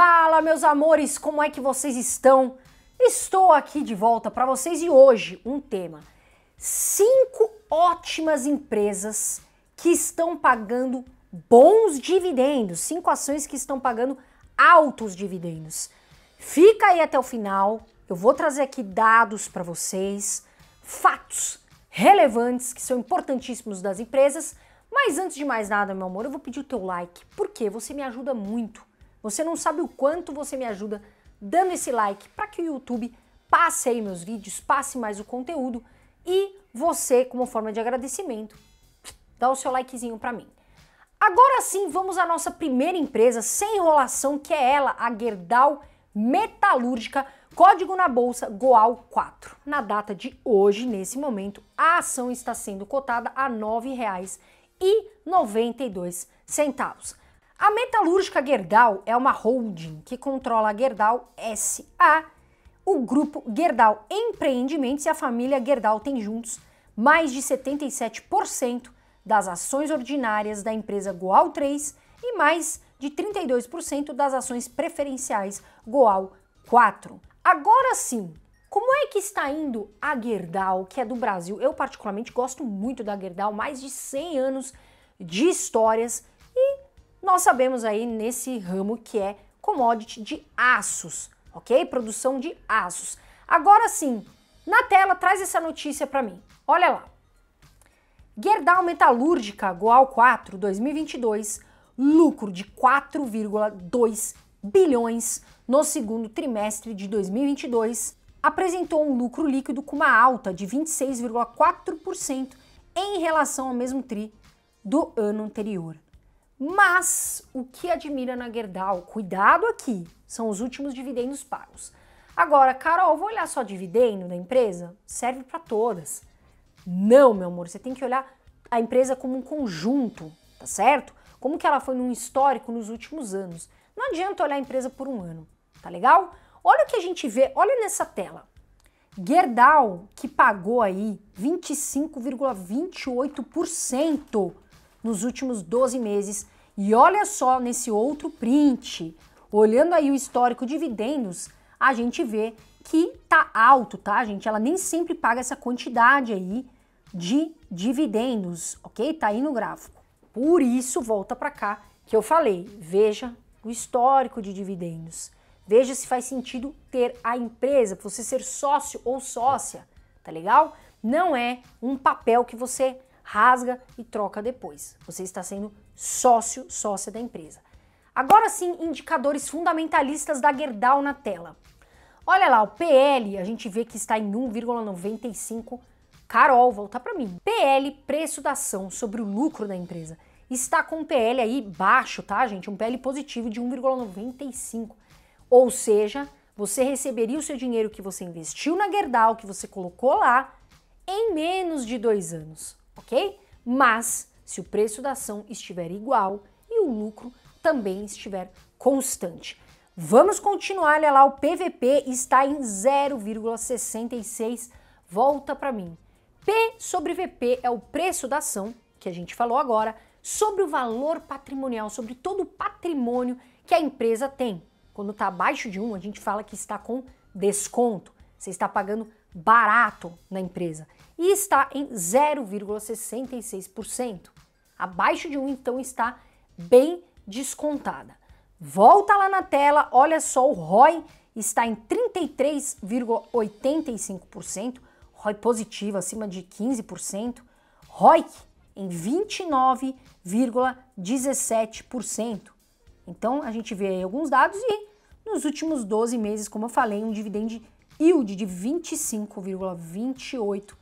Fala, meus amores, como é que vocês estão? Estou aqui de volta para vocês e hoje um tema: cinco ótimas empresas que estão pagando bons dividendos, cinco ações que estão pagando altos dividendos. Fica aí até o final, eu vou trazer aqui dados para vocês, fatos relevantes que são importantíssimos das empresas. Mas antes de mais nada, meu amor, eu vou pedir o teu like, porque você me ajuda muito você não sabe o quanto você me ajuda dando esse like para que o YouTube passe aí meus vídeos, passe mais o conteúdo e você, como forma de agradecimento, dá o seu likezinho para mim. Agora sim, vamos à nossa primeira empresa sem enrolação, que é ela, a Gerdau Metalúrgica, código na bolsa Goal 4. Na data de hoje, nesse momento, a ação está sendo cotada a R$ 9,92. A metalúrgica Gerdau é uma holding que controla a Gerdau SA, o grupo Gerdau Empreendimentos e a família Gerdau têm juntos mais de 77% das ações ordinárias da empresa Goal 3 e mais de 32% das ações preferenciais Goal 4. Agora sim, como é que está indo a Gerdau, que é do Brasil? Eu particularmente gosto muito da Gerdau, mais de 100 anos de histórias nós sabemos aí nesse ramo que é commodity de aços, ok? Produção de aços. Agora sim, na tela traz essa notícia para mim. Olha lá. Gerdau Metalúrgica Goal 4 2022, lucro de 4,2 bilhões no segundo trimestre de 2022, apresentou um lucro líquido com uma alta de 26,4% em relação ao mesmo tri do ano anterior. Mas o que admira na Gerdau, cuidado aqui, são os últimos dividendos pagos. Agora, Carol, vou olhar só dividendo da empresa? Serve para todas. Não, meu amor, você tem que olhar a empresa como um conjunto, tá certo? Como que ela foi num histórico nos últimos anos. Não adianta olhar a empresa por um ano, tá legal? Olha o que a gente vê, olha nessa tela. Gerdau, que pagou aí 25,28% nos últimos 12 meses. E olha só nesse outro print, olhando aí o histórico de dividendos, a gente vê que tá alto, tá, gente? Ela nem sempre paga essa quantidade aí de dividendos, ok? Tá aí no gráfico. Por isso, volta para cá que eu falei, veja o histórico de dividendos. Veja se faz sentido ter a empresa, você ser sócio ou sócia, tá legal? Não é um papel que você rasga e troca depois. Você está sendo sócio, sócia da empresa. Agora sim, indicadores fundamentalistas da Gerdau na tela. Olha lá, o PL, a gente vê que está em 1,95. Carol, volta para mim. PL, preço da ação sobre o lucro da empresa. Está com um PL aí baixo, tá, gente? Um PL positivo de 1,95. Ou seja, você receberia o seu dinheiro que você investiu na Gerdau, que você colocou lá, em menos de dois anos ok? Mas se o preço da ação estiver igual e o lucro também estiver constante. Vamos continuar, olha lá, o PVP está em 0,66, volta para mim. P sobre VP é o preço da ação, que a gente falou agora, sobre o valor patrimonial, sobre todo o patrimônio que a empresa tem. Quando está abaixo de 1, a gente fala que está com desconto, você está pagando barato na empresa e está em 0,66%. Abaixo de 1, então, está bem descontada. Volta lá na tela, olha só, o ROI está em 33,85%, ROI positivo, acima de 15%, ROI em 29,17%. Então a gente vê aí alguns dados e nos últimos 12 meses, como eu falei, um dividendo yield de 25,28%.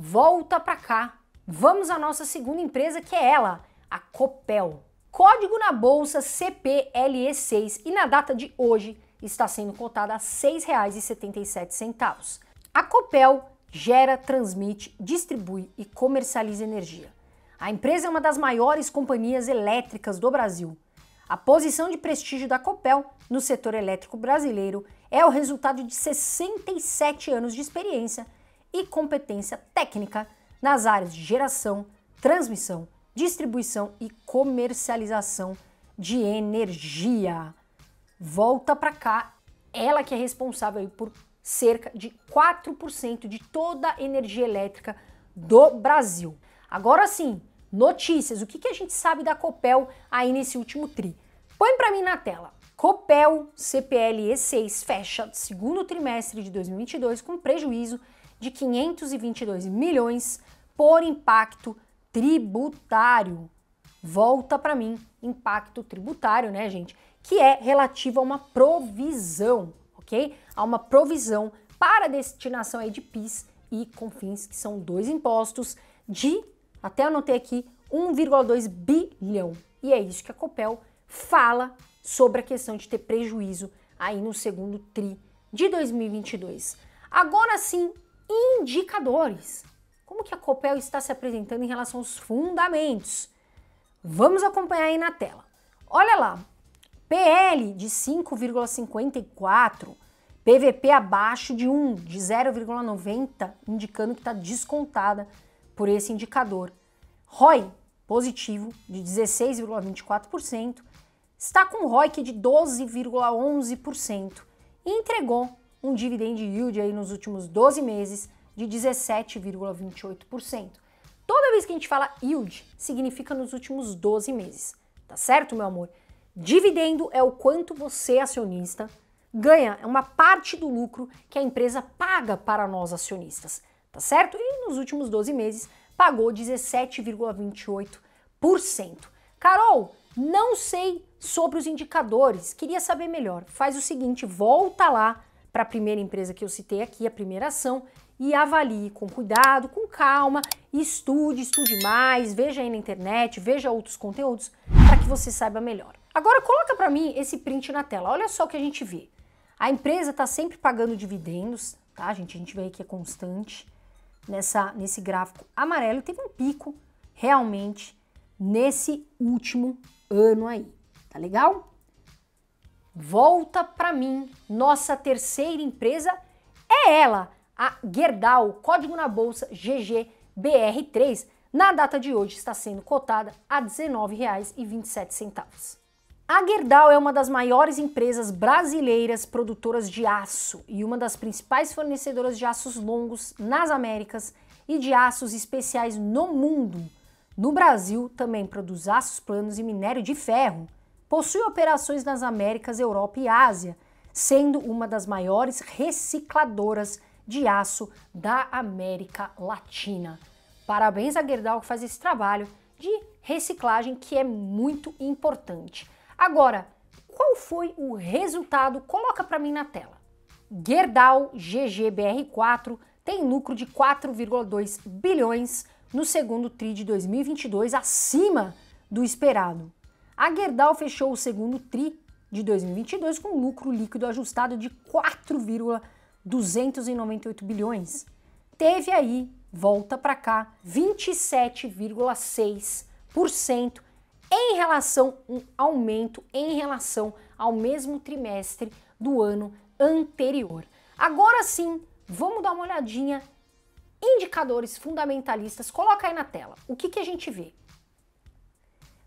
Volta para cá. Vamos à nossa segunda empresa, que é ela, a Copel. Código na bolsa CPLE6 e na data de hoje está sendo cotada a R$ 6,77. A Copel gera, transmite, distribui e comercializa energia. A empresa é uma das maiores companhias elétricas do Brasil. A posição de prestígio da Copel no setor elétrico brasileiro é o resultado de 67 anos de experiência e competência técnica nas áreas de geração, transmissão, distribuição e comercialização de energia. Volta para cá, ela que é responsável por cerca de 4% de toda a energia elétrica do Brasil. Agora sim, notícias. O que, que a gente sabe da Copel aí nesse último tri? Põe para mim na tela. Copel CPLE 6 fecha segundo trimestre de 2022 com prejuízo de 522 milhões por impacto tributário. Volta para mim, impacto tributário, né, gente? Que é relativo a uma provisão, ok? A uma provisão para destinação aí de PIS e CONFINS, que são dois impostos de, até anotei aqui, 1,2 bilhão. E é isso que a Copel fala sobre a questão de ter prejuízo aí no segundo tri de 2022. Agora sim, indicadores. Como que a Copel está se apresentando em relação aos fundamentos? Vamos acompanhar aí na tela. Olha lá, PL de 5,54, PVP abaixo de 1, de 0,90, indicando que está descontada por esse indicador. ROI positivo de 16,24%, está com ROIC de 12,11% e entregou um dividend yield aí nos últimos 12 meses de 17,28%. Toda vez que a gente fala yield, significa nos últimos 12 meses, tá certo, meu amor? Dividendo é o quanto você, acionista, ganha, é uma parte do lucro que a empresa paga para nós acionistas, tá certo? E nos últimos 12 meses pagou 17,28%. Carol, não sei sobre os indicadores, queria saber melhor. Faz o seguinte, volta lá para a primeira empresa que eu citei aqui, a primeira ação, e avalie com cuidado, com calma, estude, estude mais, veja aí na internet, veja outros conteúdos para que você saiba melhor. Agora coloca para mim esse print na tela. Olha só o que a gente vê. A empresa está sempre pagando dividendos, tá, gente? A gente vê que é constante nessa, nesse gráfico amarelo. Teve um pico realmente nesse último ano aí, tá legal? Volta para mim. Nossa terceira empresa é ela, a Gerdau, código na bolsa GGBR3. Na data de hoje está sendo cotada a R$ 19,27. A Gerdau é uma das maiores empresas brasileiras produtoras de aço e uma das principais fornecedoras de aços longos nas Américas e de aços especiais no mundo. No Brasil, também produz aços planos e minério de ferro possui operações nas Américas, Europa e Ásia, sendo uma das maiores recicladoras de aço da América Latina. Parabéns a Gerdau que faz esse trabalho de reciclagem que é muito importante. Agora, qual foi o resultado? Coloca para mim na tela. Gerdau GGBR4 tem lucro de 4,2 bilhões no segundo TRI de 2022, acima do esperado. A Gerdau fechou o segundo TRI de 2022 com lucro líquido ajustado de 4,298 bilhões. Teve aí, volta para cá, 27,6% em relação um aumento em relação ao mesmo trimestre do ano anterior. Agora sim, vamos dar uma olhadinha indicadores fundamentalistas. Coloca aí na tela. O que que a gente vê?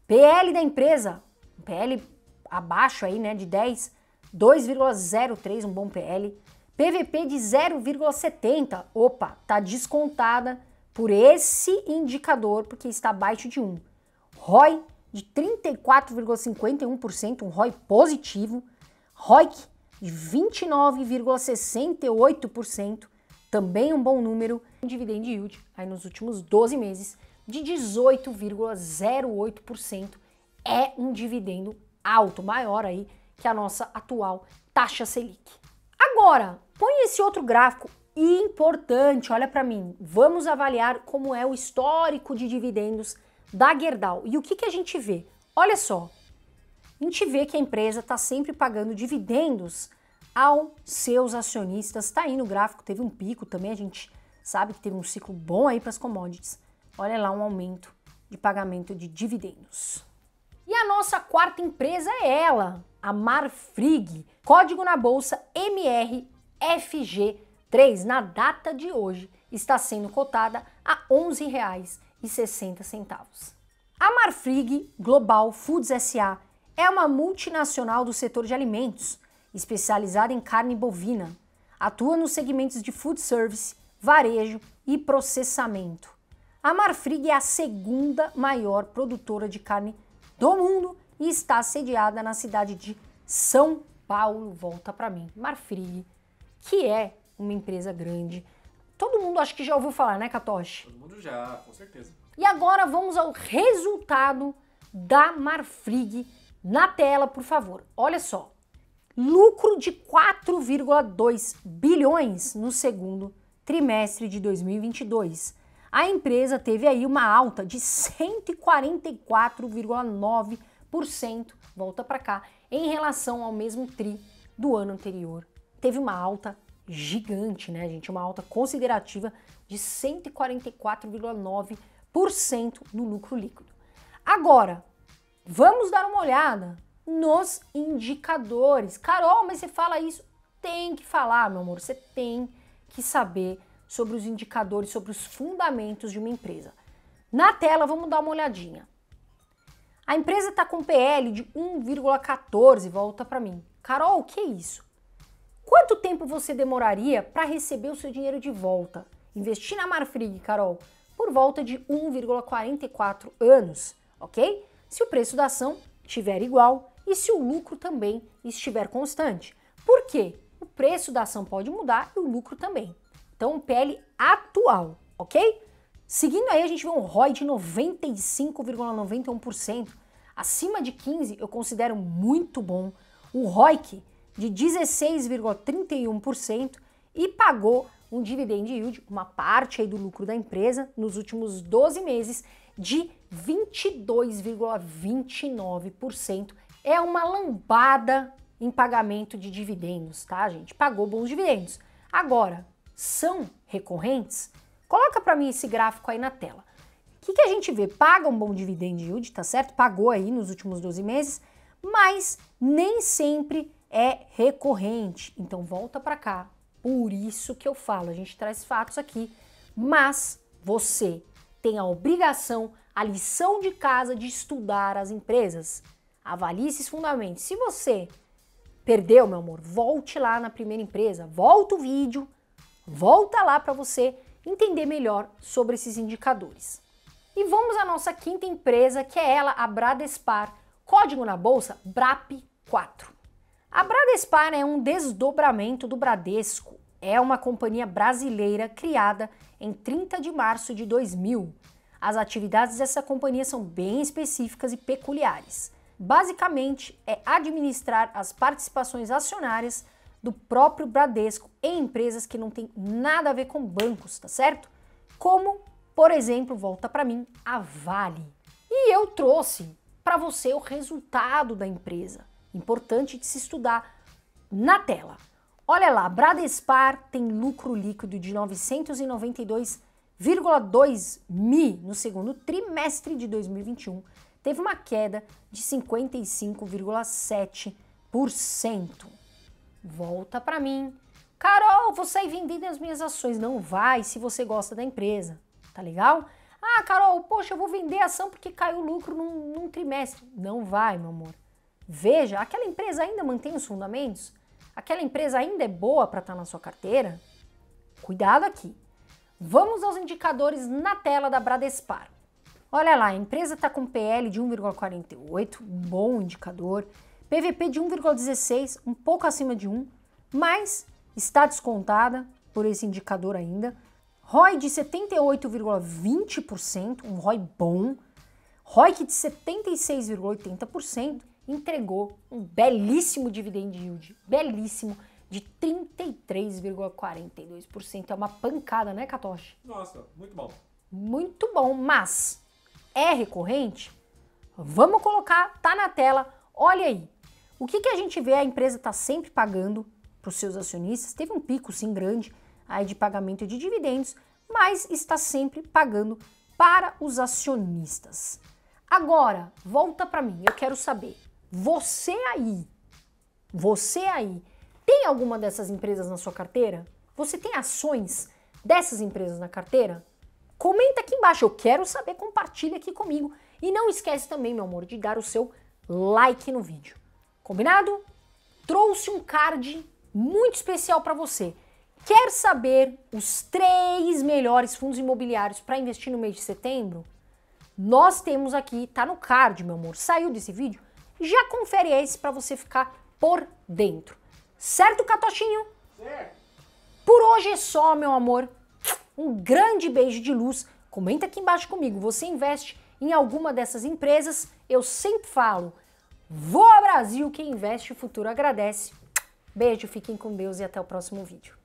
PL da empresa, PL abaixo aí, né, de 10, 2,03, um bom PL. PVP de 0,70, opa, tá descontada por esse indicador, porque está abaixo de 1. ROI de 34,51%, um ROI positivo. ROIC de 29,68%, também um bom número. Dividend yield aí nos últimos 12 meses de 18,08% é um dividendo alto, maior aí que a nossa atual taxa Selic. Agora, põe esse outro gráfico importante, olha para mim. Vamos avaliar como é o histórico de dividendos da Gerdau. E o que, que a gente vê? Olha só, a gente vê que a empresa está sempre pagando dividendos aos seus acionistas. Está aí no gráfico, teve um pico também, a gente sabe que teve um ciclo bom aí para as commodities olha lá um aumento de pagamento de dividendos. E a nossa quarta empresa é ela, a Marfrig, código na bolsa MRFG3, na data de hoje, está sendo cotada a R$ 11,60. A Marfrig Global Foods SA é uma multinacional do setor de alimentos, especializada em carne bovina. Atua nos segmentos de food service, varejo e processamento. A Marfrig é a segunda maior produtora de carne do mundo e está sediada na cidade de São Paulo. Volta para mim, Marfrig, que é uma empresa grande. Todo mundo acho que já ouviu falar, né, Katoshi? Todo mundo já, com certeza. E agora vamos ao resultado da Marfrig na tela, por favor. Olha só. Lucro de 4,2 bilhões no segundo trimestre de 2022 a empresa teve aí uma alta de 144,9%, volta para cá, em relação ao mesmo tri do ano anterior. Teve uma alta gigante, né, gente? Uma alta considerativa de 144,9% no lucro líquido. Agora, vamos dar uma olhada nos indicadores. Carol, mas você fala isso? Tem que falar, meu amor, você tem que saber sobre os indicadores, sobre os fundamentos de uma empresa. Na tela, vamos dar uma olhadinha. A empresa está com PL de 1,14, volta para mim. Carol, o que é isso? Quanto tempo você demoraria para receber o seu dinheiro de volta? Investir na Marfrig, Carol, por volta de 1,44 anos, ok? Se o preço da ação estiver igual e se o lucro também estiver constante. Por quê? O preço da ação pode mudar e o lucro também. Então, um PL atual, ok? Seguindo aí, a gente vê um ROI de 95,91%. Acima de 15, eu considero muito bom. o ROIC de 16,31% e pagou um dividend yield, uma parte aí do lucro da empresa, nos últimos 12 meses de 22,29%. É uma lambada em pagamento de dividendos, tá, gente? Pagou bons dividendos. Agora, são recorrentes? Coloca para mim esse gráfico aí na tela. O que, que, a gente vê? Paga um bom dividend yield, tá certo? Pagou aí nos últimos 12 meses, mas nem sempre é recorrente. Então volta para cá. Por isso que eu falo, a gente traz fatos aqui, mas você tem a obrigação, a lição de casa de estudar as empresas. Avalie esses fundamentos. Se você perdeu, meu amor, volte lá na primeira empresa, volta o vídeo, Volta lá para você entender melhor sobre esses indicadores. E vamos à nossa quinta empresa, que é ela, a Bradespar, código na bolsa BRAP4. A Bradespar é um desdobramento do Bradesco. É uma companhia brasileira criada em 30 de março de 2000. As atividades dessa companhia são bem específicas e peculiares. Basicamente, é administrar as participações acionárias do próprio Bradesco em empresas que não tem nada a ver com bancos, tá certo? Como, por exemplo, volta para mim, a Vale. E eu trouxe para você o resultado da empresa. Importante de se estudar na tela. Olha lá, Bradespar tem lucro líquido de 992,2 mi no segundo trimestre de 2021. Teve uma queda de 55,7% volta para mim. Carol, vou sair é vendendo as minhas ações. Não vai se você gosta da empresa, tá legal? Ah, Carol, poxa, eu vou vender a ação porque caiu o lucro num, num trimestre. Não vai, meu amor. Veja, aquela empresa ainda mantém os fundamentos? Aquela empresa ainda é boa para estar tá na sua carteira? Cuidado aqui. Vamos aos indicadores na tela da Bradespar. Olha lá, a empresa está com PL de 1,48, bom indicador. PVP de 1,16, um pouco acima de 1, mas está descontada por esse indicador ainda. ROI de 78,20%, um ROI bom. que de 76,80% entregou um belíssimo dividend yield, belíssimo, de 33,42%. É uma pancada, né, Katoshi? Nossa, muito bom. Muito bom, mas é recorrente? Vamos colocar, tá na tela, olha aí. O que, que a gente vê? A empresa está sempre pagando para os seus acionistas. Teve um pico, sim, grande aí de pagamento de dividendos, mas está sempre pagando para os acionistas. Agora, volta para mim, eu quero saber. Você aí, você aí, tem alguma dessas empresas na sua carteira? Você tem ações dessas empresas na carteira? Comenta aqui embaixo, eu quero saber, compartilha aqui comigo. E não esquece também, meu amor, de dar o seu like no vídeo. Combinado? Trouxe um card muito especial para você. Quer saber os três melhores fundos imobiliários para investir no mês de setembro? Nós temos aqui, tá no card, meu amor. Saiu desse vídeo? Já confere esse para você ficar por dentro. Certo, Catochinho? Certo. Por hoje é só, meu amor. Um grande beijo de luz. Comenta aqui embaixo comigo, você investe em alguma dessas empresas? Eu sempre falo, Voa Brasil, quem investe, o futuro agradece. Beijo, fiquem com Deus e até o próximo vídeo.